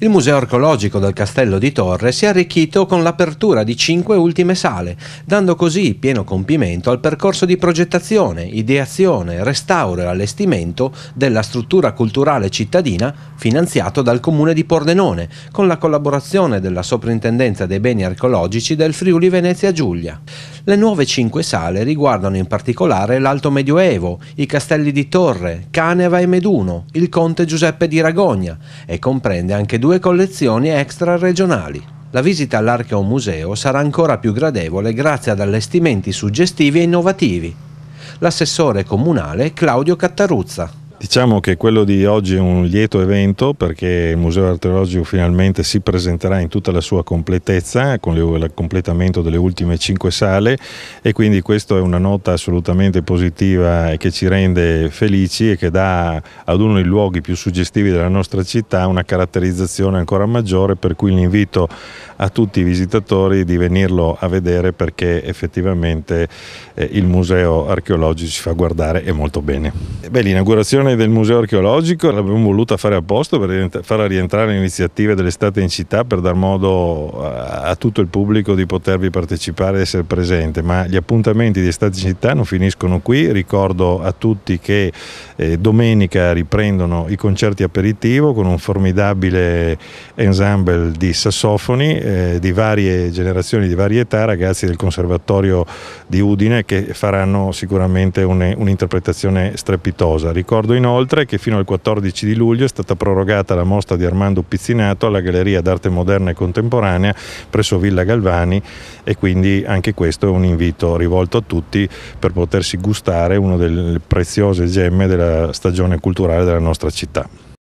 Il museo archeologico del castello di Torre si è arricchito con l'apertura di cinque ultime sale, dando così pieno compimento al percorso di progettazione, ideazione, restauro e allestimento della struttura culturale cittadina finanziato dal comune di Pordenone, con la collaborazione della Soprintendenza dei beni archeologici del Friuli Venezia Giulia. Le nuove cinque sale riguardano in particolare l'Alto Medioevo, i castelli di Torre, Caneva e Meduno, il conte Giuseppe di Ragogna e comprende anche due collezioni extra regionali la visita all'Archeomuseo sarà ancora più gradevole grazie ad allestimenti suggestivi e innovativi. L'assessore comunale Claudio Cattaruzza. Diciamo che quello di oggi è un lieto evento perché il Museo Archeologico finalmente si presenterà in tutta la sua completezza con il completamento delle ultime cinque sale e quindi questa è una nota assolutamente positiva e che ci rende felici e che dà ad uno dei luoghi più suggestivi della nostra città una caratterizzazione ancora maggiore per cui l'invito a tutti i visitatori di venirlo a vedere perché effettivamente eh, il Museo Archeologico ci fa guardare e molto bene. Beh, l'inaugurazione gestione del museo archeologico l'abbiamo voluta fare apposta per far rientrare l'iniziativa dell'estate in città per dar modo eh, a tutto il pubblico di potervi partecipare e essere presente, ma gli appuntamenti di estate in città non finiscono qui, ricordo a tutti che eh, domenica riprendono i concerti aperitivo con un formidabile ensemble di sassofoni eh, di varie generazioni, di varie età, ragazzi del Conservatorio di Udine che faranno sicuramente un'interpretazione strepitosa. Ricordo Ricordo inoltre che fino al 14 di luglio è stata prorogata la mostra di Armando Pizzinato alla Galleria d'Arte Moderna e Contemporanea presso Villa Galvani e quindi anche questo è un invito rivolto a tutti per potersi gustare una delle preziose gemme della stagione culturale della nostra città.